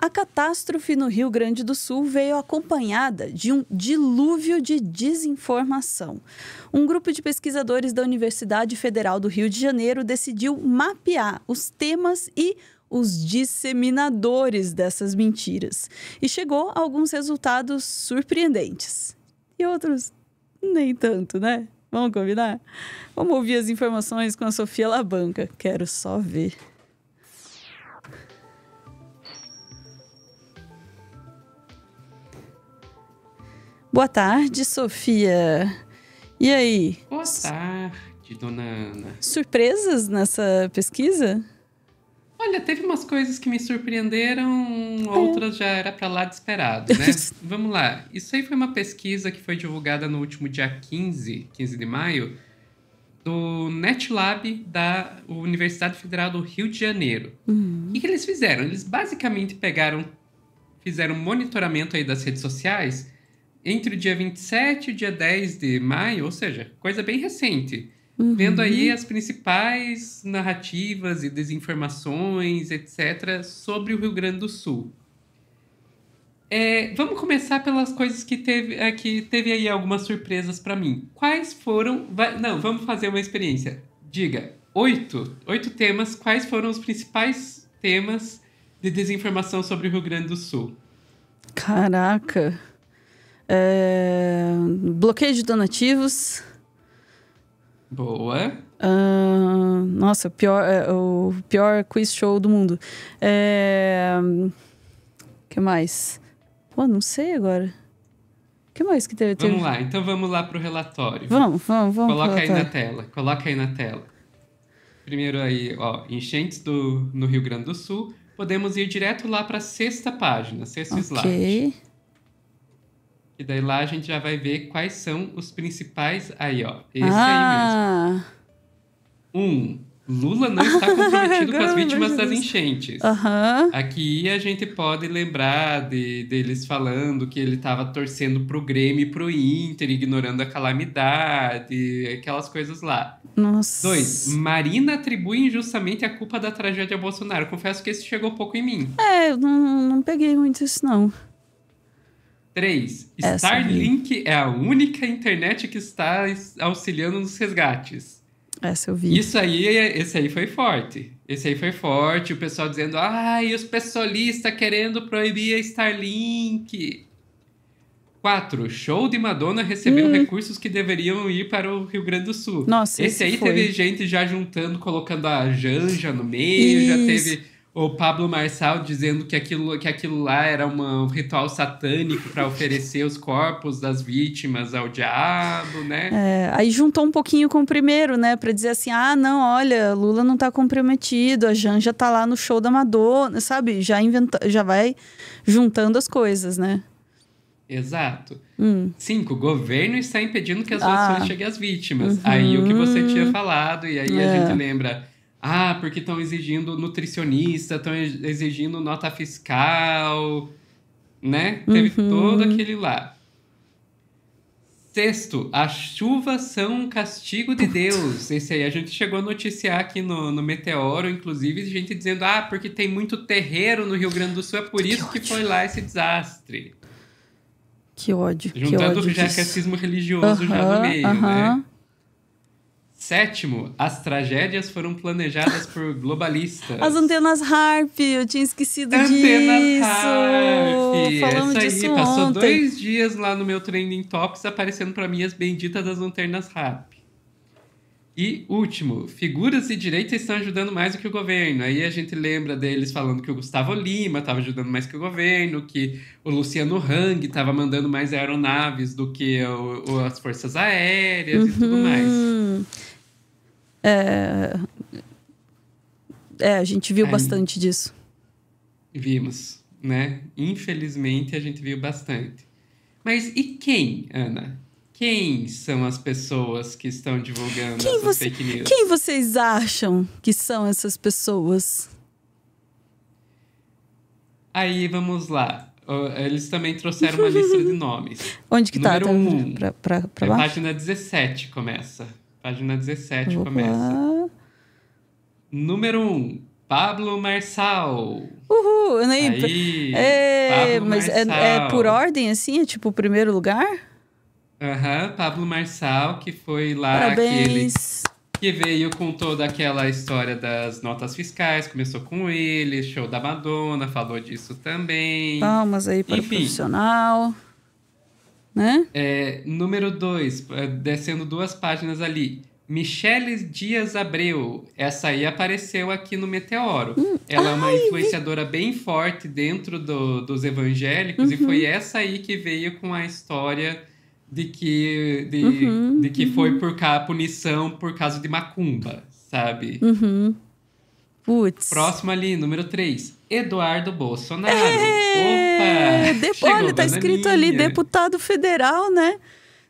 A catástrofe no Rio Grande do Sul veio acompanhada de um dilúvio de desinformação. Um grupo de pesquisadores da Universidade Federal do Rio de Janeiro decidiu mapear os temas e os disseminadores dessas mentiras e chegou a alguns resultados surpreendentes. E outros nem tanto, né? Vamos combinar? Vamos ouvir as informações com a Sofia Labanca. Quero só ver. Boa tarde, Sofia. E aí? Boa tarde, dona Ana. Surpresas nessa pesquisa? Olha, teve umas coisas que me surpreenderam, é. outras já era para lá de esperado, né? Vamos lá. Isso aí foi uma pesquisa que foi divulgada no último dia 15, 15 de maio, do NetLab da Universidade Federal do Rio de Janeiro. Uhum. O que, eles fizeram? Eles basicamente pegaram, fizeram um monitoramento aí das redes sociais entre o dia 27 e o dia 10 de maio, ou seja, coisa bem recente. Uhum. Vendo aí as principais narrativas e desinformações, etc., sobre o Rio Grande do Sul. É, vamos começar pelas coisas que teve, é, que teve aí algumas surpresas para mim. Quais foram. Vai, não, vamos fazer uma experiência. Diga, oito, oito temas, quais foram os principais temas de desinformação sobre o Rio Grande do Sul? Caraca! É... Bloqueio de donativos. Boa. Uh, nossa, pior, é, o pior quiz show do mundo. É... que mais? Pô, não sei agora. que mais que teve? Vamos teve... lá, então vamos lá pro relatório. Vamos, vamos, vamos. Coloca aí na tela, coloca aí na tela. Primeiro aí, ó, enchentes do, no Rio Grande do Sul. Podemos ir direto lá para sexta página, sexto okay. slide. E daí lá a gente já vai ver quais são os principais. Aí, ó. Esse ah. aí mesmo. Ah. Um. Lula não está comprometido com as vítimas das enchentes. Uhum. Aqui a gente pode lembrar de, deles falando que ele estava torcendo pro Grêmio e pro Inter, ignorando a calamidade, aquelas coisas lá. Nossa. Dois, Marina atribui injustamente a culpa da tragédia ao Bolsonaro. Confesso que esse chegou pouco em mim. É, eu não, não peguei muito isso, não. 3. Starlink é a única internet que está auxiliando nos resgates. Essa eu vi. Isso aí, é, esse aí foi forte. Esse aí foi forte. O pessoal dizendo, ai, os pessoalistas querendo proibir a Starlink. 4. Show de Madonna recebeu hum. recursos que deveriam ir para o Rio Grande do Sul. Nossa, esse, esse aí foi. teve gente já juntando, colocando a Janja no meio, Isso. já teve o Pablo Marçal dizendo que aquilo, que aquilo lá era um ritual satânico para oferecer os corpos das vítimas ao diabo, né? É, aí juntou um pouquinho com o primeiro, né? Para dizer assim: ah, não, olha, Lula não está comprometido, a Janja está lá no show da Madonna, sabe? Já, inventa, já vai juntando as coisas, né? Exato. Hum. Cinco, o governo está impedindo que as ah. ações cheguem às vítimas. Uhum. Aí o que você tinha uhum. falado, e aí é. a gente lembra ah, porque estão exigindo nutricionista, estão exigindo nota fiscal, né? Uhum. Teve todo aquele lá. Sexto, as chuvas são um castigo de Deus. Esse aí a gente chegou a noticiar aqui no, no Meteoro, inclusive, gente dizendo: ah, porque tem muito terreiro no Rio Grande do Sul, é por isso que, que foi lá esse desastre. Que ódio. Juntando que ódio já racismo religioso uh -huh, já no meio, uh -huh. né? Sétimo, as tragédias foram planejadas por globalistas. As antenas Harp, eu tinha esquecido antenas disso. Antenas Harp, Falamos essa disso aí, ontem. passou dois dias lá no meu Trending Tops aparecendo para mim as benditas das antenas Harp. E último, figuras de direita estão ajudando mais do que o governo. Aí a gente lembra deles falando que o Gustavo Lima estava ajudando mais que o governo, que o Luciano Hang estava mandando mais aeronaves do que o, o, as forças aéreas uhum. e tudo uhum. mais. É, é a gente viu é. bastante disso. Vimos, né? Infelizmente, a gente viu bastante. Mas e quem, Ana? Quem são as pessoas que estão divulgando quem essas você, fake news? Quem vocês acham que são essas pessoas? Aí, vamos lá. Eles também trouxeram uma lista de nomes. Onde que tá? Número tá? Um, pra, pra, pra é, Página 17 começa. Página 17 Opa. começa. Número 1. Um, Pablo Marçal. Uhul! Nem... Aí, é, Pablo mas É, é, por ordem, assim? É tipo o primeiro lugar? Aham, uhum, Pablo Marçal, que foi lá Parabéns. que veio com toda aquela história das notas fiscais, começou com ele, show da Madonna, falou disso também. Palmas aí para Enfim, o profissional né? É, número 2, é, descendo duas páginas ali. Michele Dias Abreu, essa aí apareceu aqui no Meteoro. Hum. Ela Ai, é uma influenciadora vi... bem forte dentro do, dos evangélicos uhum. e foi uhum. essa aí que veio com a história de que, de, uhum, de que uhum. foi por a punição por causa de macumba, sabe? Uhum. Putz. Próximo ali, número 3. Eduardo Bolsonaro. É, Opa! Olha, tá escrito ali, deputado federal, né?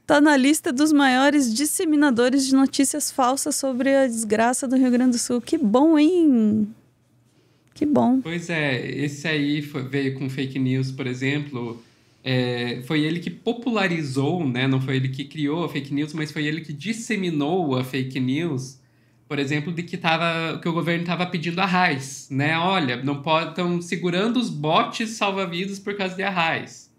Tá na lista dos maiores disseminadores de notícias falsas sobre a desgraça do Rio Grande do Sul. Que bom, hein? Que bom. Pois é, esse aí foi, veio com fake news, por exemplo. É, foi ele que popularizou, né? Não foi ele que criou a fake news, mas foi ele que disseminou a fake news por exemplo, de que, tava, que o governo estava pedindo arrais, né? Olha, não estão segurando os botes salva-vidas por causa de arrais.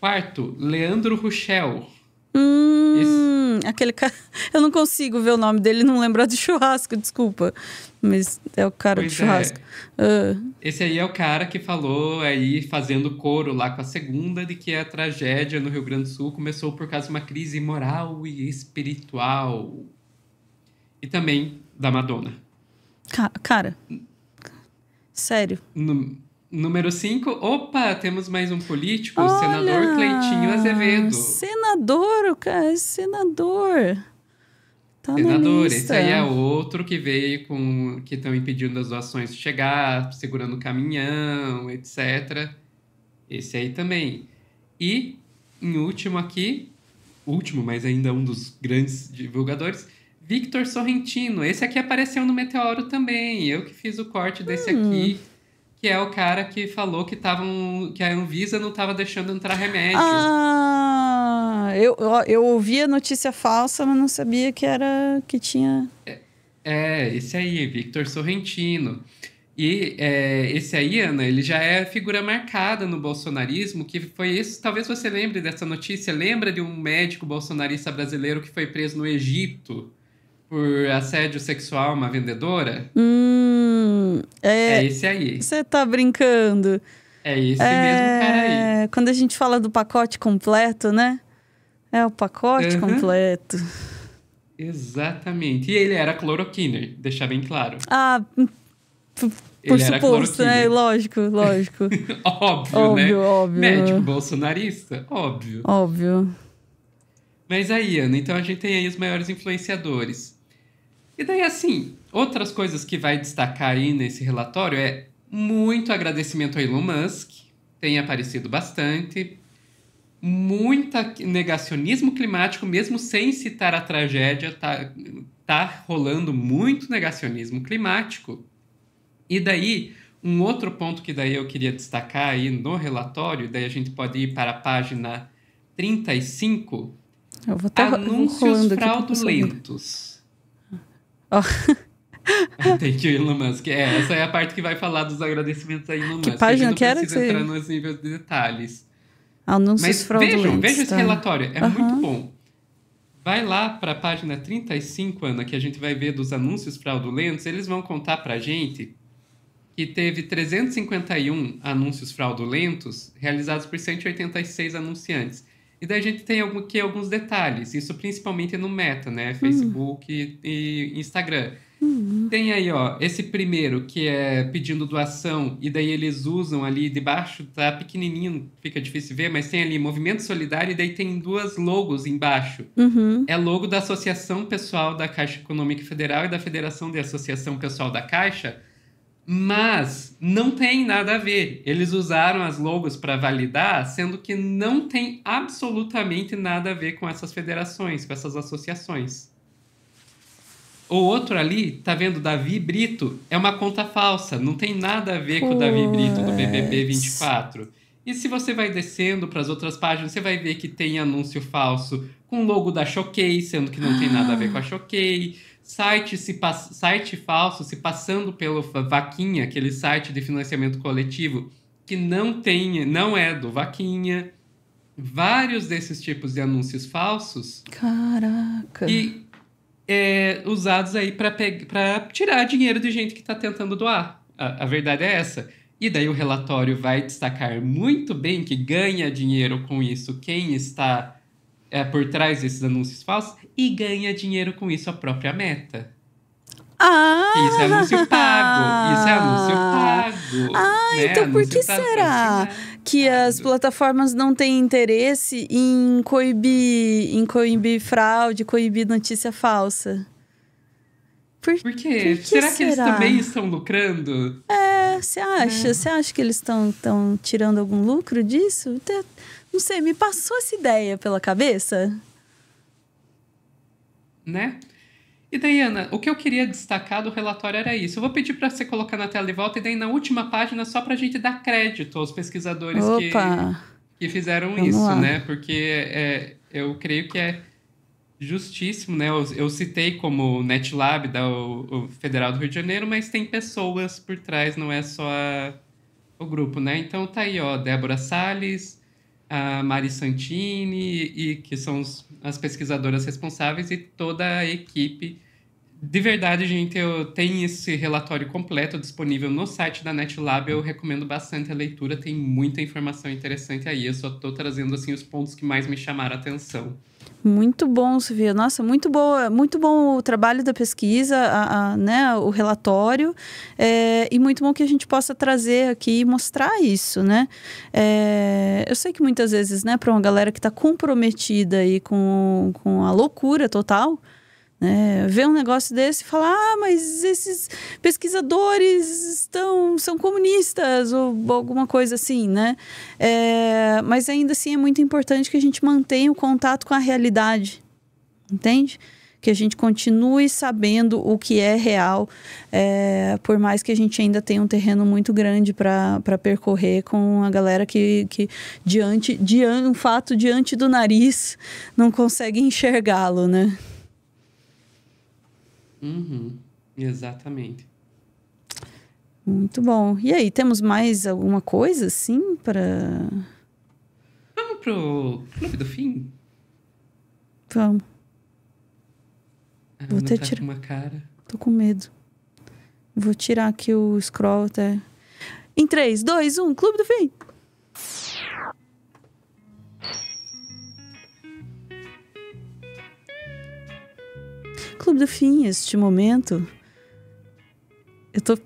Quarto, Leandro Ruchel. Hum, aquele cara. Eu não consigo ver o nome dele não lembrar é do churrasco, desculpa. Mas é o cara pois é. churrasco. É. Uh. Esse aí é o cara que falou aí, fazendo coro lá com a segunda, de que a tragédia no Rio Grande do Sul começou por causa de uma crise moral e espiritual e também da Madonna. Ca cara, sério. número 5, opa, temos mais um político, Olha, senador Cleitinho Azevedo. Senador, cara, é senador. Tá senador, esse aí é outro que veio com que estão impedindo as doações de chegar, segurando o caminhão, etc. Esse aí também. E em último aqui, último, mas ainda um dos grandes divulgadores, Victor Sorrentino, esse aqui apareceu no Meteoro também. Eu que fiz o corte desse hum. aqui, que é o cara que falou que, tava um, que a Anvisa não estava deixando entrar remédio. Ah, eu, eu ouvi a notícia falsa, mas não sabia que era que tinha. É, é esse aí, Victor Sorrentino. E é, esse aí, Ana, ele já é figura marcada no bolsonarismo, que foi isso. Talvez você lembre dessa notícia. Lembra de um médico bolsonarista brasileiro que foi preso no Egito? por assédio sexual uma vendedora? Hum, é, é esse aí. Você tá brincando. É esse é... mesmo cara aí. Quando a gente fala do pacote completo, né? É o pacote uhum. completo. Exatamente. E ele era cloroquiner, deixar bem claro. Ah, hum, por ele suposto, né? Lógico, lógico. óbvio, óbvio, né? Óbvio. Médico bolsonarista, óbvio. Óbvio. Mas aí, Ana, então a gente tem aí os maiores influenciadores. E daí, assim, outras coisas que vai destacar aí nesse relatório é muito agradecimento a Elon Musk, tem aparecido bastante, muita negacionismo climático, mesmo sem citar a tragédia, tá, tá rolando muito negacionismo climático. E daí, um outro ponto que daí eu queria destacar aí no relatório, daí a gente pode ir para a página 35, tá eu vou anúncios fraudulentos. Ó. Oh. Thank you, Elon Musk. É, essa é a parte que vai falar dos agradecimentos a Elon Musk. que página que era? entrar nos níveis de detalhes. Anúncios Mas fraudulentos. Vejam, esse tá. relatório. É muito bom. Vai lá para a página 35, Ana, que a gente vai ver dos anúncios fraudulentos. Eles vão contar para a gente que teve 351 anúncios fraudulentos realizados por 186 anunciantes. E daí a gente tem aqui alguns detalhes, isso principalmente no Meta, né? Facebook uhum. e Instagram. Uhum. Tem aí, ó, esse primeiro que é pedindo doação, e daí eles usam ali debaixo, tá pequenininho, fica difícil ver, mas tem ali movimento solidário, e daí tem duas logos embaixo. Uhum. É logo da Associação Pessoal da Caixa Econômica Federal e da Federação de Associação Pessoal da Caixa mas não tem nada a ver. Eles usaram as logos para validar, sendo que não tem absolutamente nada a ver com essas federações, com essas associações. O outro ali, tá vendo, Davi Brito, é uma conta falsa, não tem nada a ver com o Davi Brito do BBB 24. E se você vai descendo para as outras páginas, você vai ver que tem anúncio falso com o logo da Choquei, sendo que não tem nada a ver com a Choquei site, se site falso se passando pelo Vaquinha, aquele site de financiamento coletivo que não tem, não é do Vaquinha. Vários desses tipos de anúncios falsos. Caraca. E é, usados aí para tirar dinheiro de gente que está tentando doar. A, a verdade é essa. E daí o relatório vai destacar muito bem que ganha dinheiro com isso quem está é, por trás desses anúncios falsos e ganha dinheiro com isso a própria meta. Ah! Isso é anúncio pago. Isso é anúncio pago. Ah, né? então anúncio por que será assim, né? que as plataformas não têm interesse em coibir, em coibir fraude, coibir notícia falsa? Por, por quê? Por que será que eles também estão lucrando? É, você acha? Né? Você é. acha que eles estão tirando algum lucro disso? Não sei, me passou essa ideia pela cabeça. Né? E Dayana, o que eu queria destacar do relatório era isso. Eu vou pedir para você colocar na tela de volta e daí na última página só para a gente dar crédito aos pesquisadores que, que, fizeram Vamos isso, lá. né? Porque é, eu creio que é justíssimo, né? Eu, eu citei como NetLab da o, o Federal do Rio de Janeiro, mas tem pessoas por trás, não é só a, o grupo, né? Então tá aí, ó, Débora Salles, a Mari Santini, e que são os, as pesquisadoras responsáveis, e toda a equipe. De verdade, gente, eu tenho esse relatório completo disponível no site da NetLab. Eu recomendo bastante a leitura, tem muita informação interessante aí. Eu só estou trazendo assim os pontos que mais me chamaram a atenção. Muito bom, Sofia. Nossa, muito boa, muito bom o trabalho da pesquisa, a, a, né, o relatório, é, e muito bom que a gente possa trazer aqui e mostrar isso, né? É, eu sei que muitas vezes, né, para uma galera que está comprometida aí com, com a loucura total, né? Ver um negócio desse e falar, ah, mas esses pesquisadores estão, são comunistas ou alguma coisa assim, né? É, mas ainda assim é muito importante que a gente mantenha o contato com a realidade, entende? Que a gente continue sabendo o que é real, é, por mais que a gente ainda tenha um terreno muito grande para percorrer com a galera que, que diante, diante um fato diante do nariz não consegue enxergá-lo, né? Uhum, exatamente. Muito bom. E aí, temos mais alguma coisa, assim, para... Vamos pro Clube do Fim? Vamos. Ah, Vou até tá tirar... uma cara. Tô com medo. Vou tirar aqui o scroll até... Em 3, 2, 1, Clube do Fim! Clube do Fim, este momento. Eu tô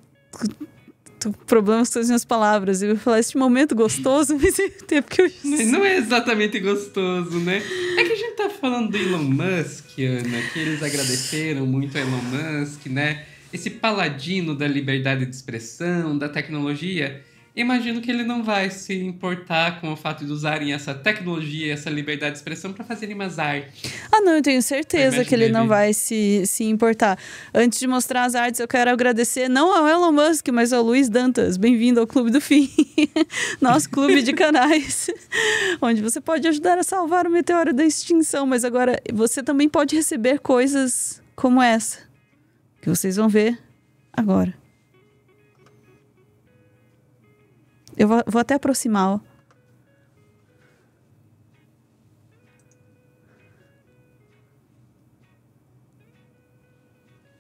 tô problemas com as minhas palavras. Eu ia falar este momento gostoso, mas tempo que eu. Não é exatamente gostoso, né? É que a gente tá falando do Elon Musk, Ana, que eles agradeceram muito a Elon Musk, né? Esse paladino da liberdade de expressão, da tecnologia imagino que ele não vai se importar com o fato de usarem essa tecnologia, essa liberdade de expressão para fazerem umas artes. Ah, não, eu tenho certeza eu que ele não vai se, se importar. Antes de mostrar as artes, eu quero agradecer não ao Elon Musk, mas ao Luiz Dantas. Bem-vindo ao Clube do Fim, nosso clube de canais, onde você pode ajudar a salvar o meteoro da extinção, mas agora você também pode receber coisas como essa, que vocês vão ver agora. Eu vou, vou até aproximar, ó.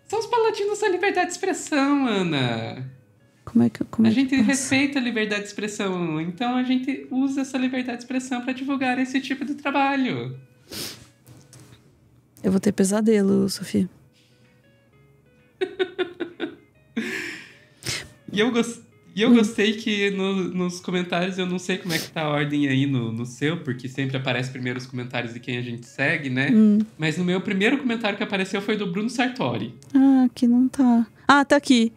São os paladinos da liberdade de expressão, Ana. Como é que como é A é gente respeita a liberdade de expressão, então a gente usa essa liberdade de expressão para divulgar esse tipo de trabalho. Eu vou ter pesadelo, Sofia. e eu gostei. E eu gostei que no, nos comentários, eu não sei como é que tá a ordem aí no, no seu, porque sempre aparece primeiro os comentários de quem a gente segue, né? Hum. Mas no meu primeiro comentário que apareceu foi do Bruno Sartori. Ah, aqui não tá. Ah, tá aqui.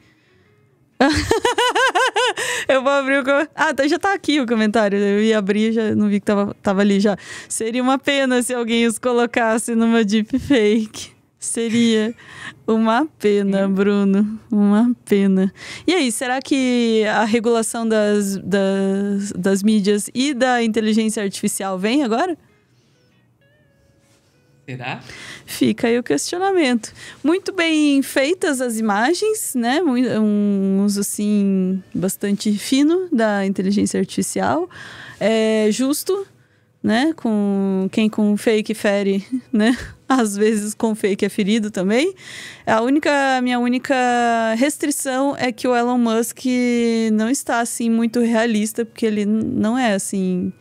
eu vou abrir o comentário. Ah, tá, já tá aqui o comentário. Eu ia abrir, já não vi que tava, tava ali já. Seria uma pena se alguém os colocasse numa deepfake. Seria uma pena, é. Bruno. Uma pena. E aí, será que a regulação das, das, das mídias e da inteligência artificial vem agora? Será? Fica aí o questionamento. Muito bem feitas as imagens, né? Um uso, assim, bastante fino da inteligência artificial. É justo, né? Com quem com fake fere, né? às vezes com fake é ferido também. A única, minha única restrição é que o Elon Musk não está assim muito realista, porque ele não é assim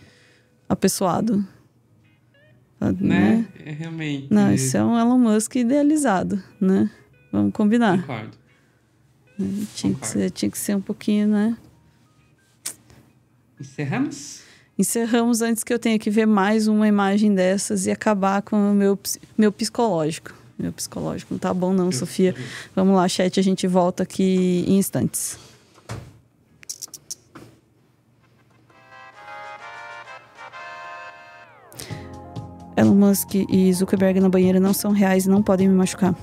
apessoado. Ah, né? né? É realmente. Não, isso é um Elon Musk idealizado, né? Vamos combinar. Concordo. Tinha, Concordo. Que ser, tinha que ser um pouquinho, né? Encerramos? encerramos antes que eu tenha que ver mais uma imagem dessas e acabar com o meu, meu psicológico. Meu psicológico não tá bom, não, Sofia. Vamos lá, chat, a gente volta aqui em instantes. Elon Musk e Zuckerberg na banheira não são reais e não podem me machucar.